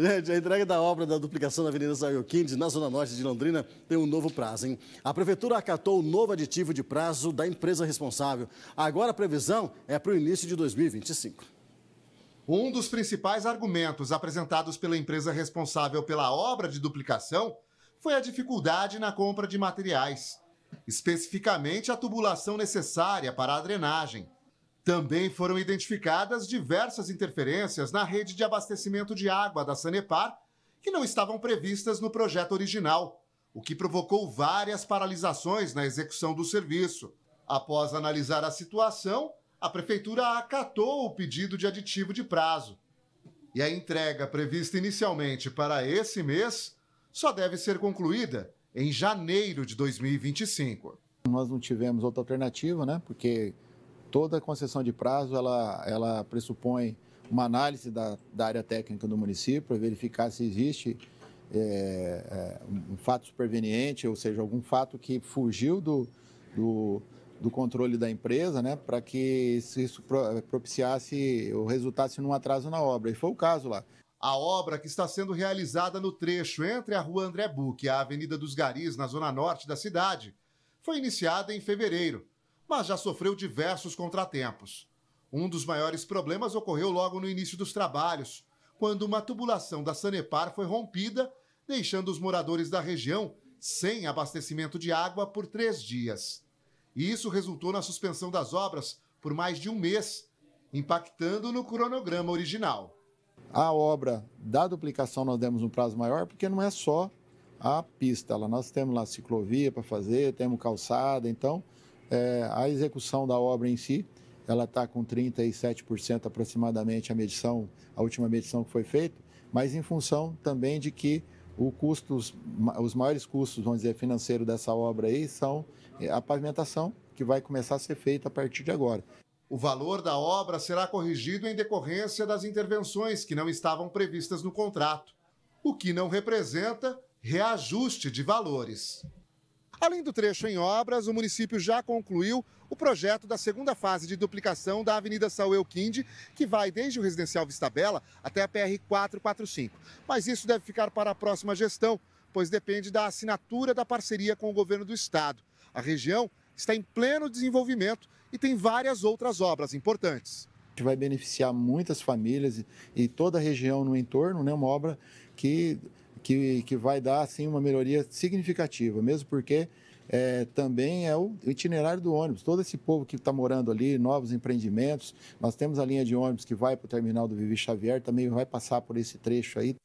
Gente, a entrega da obra da duplicação da Avenida Saioquinde, na Zona Norte de Londrina, tem um novo prazo, hein? A Prefeitura acatou o novo aditivo de prazo da empresa responsável. Agora a previsão é para o início de 2025. Um dos principais argumentos apresentados pela empresa responsável pela obra de duplicação foi a dificuldade na compra de materiais, especificamente a tubulação necessária para a drenagem. Também foram identificadas diversas interferências na rede de abastecimento de água da Sanepar, que não estavam previstas no projeto original, o que provocou várias paralisações na execução do serviço. Após analisar a situação, a prefeitura acatou o pedido de aditivo de prazo. E a entrega prevista inicialmente para esse mês só deve ser concluída em janeiro de 2025. Nós não tivemos outra alternativa, né? Porque toda concessão de prazo ela, ela pressupõe uma análise da, da área técnica do município para verificar se existe é, é, um fato superveniente, ou seja, algum fato que fugiu do, do, do controle da empresa, né, para que isso é, propiciasse ou resultasse num atraso na obra. E foi o caso lá. A obra que está sendo realizada no trecho entre a Rua André Buque e a Avenida dos Garis, na zona norte da cidade, foi iniciada em fevereiro mas já sofreu diversos contratempos. Um dos maiores problemas ocorreu logo no início dos trabalhos, quando uma tubulação da Sanepar foi rompida, deixando os moradores da região sem abastecimento de água por três dias. E isso resultou na suspensão das obras por mais de um mês, impactando no cronograma original. A obra da duplicação nós demos um prazo maior porque não é só a pista, nós temos lá ciclovia para fazer, temos calçada, então é, a execução da obra em si, ela está com 37% aproximadamente a medição, a última medição que foi feita, mas em função também de que o custo, os maiores custos, vamos dizer, financeiros dessa obra aí são é, a pavimentação, que vai começar a ser feita a partir de agora. O valor da obra será corrigido em decorrência das intervenções que não estavam previstas no contrato, o que não representa reajuste de valores. Além do trecho em obras, o município já concluiu o projeto da segunda fase de duplicação da Avenida São Euquinde, que vai desde o residencial Vistabela até a PR 445. Mas isso deve ficar para a próxima gestão, pois depende da assinatura da parceria com o governo do estado. A região está em pleno desenvolvimento e tem várias outras obras importantes. Vai beneficiar muitas famílias e toda a região no entorno, né? Uma obra que que, que vai dar assim, uma melhoria significativa, mesmo porque é, também é o itinerário do ônibus. Todo esse povo que está morando ali, novos empreendimentos. Nós temos a linha de ônibus que vai para o terminal do Vivi Xavier, também vai passar por esse trecho aí.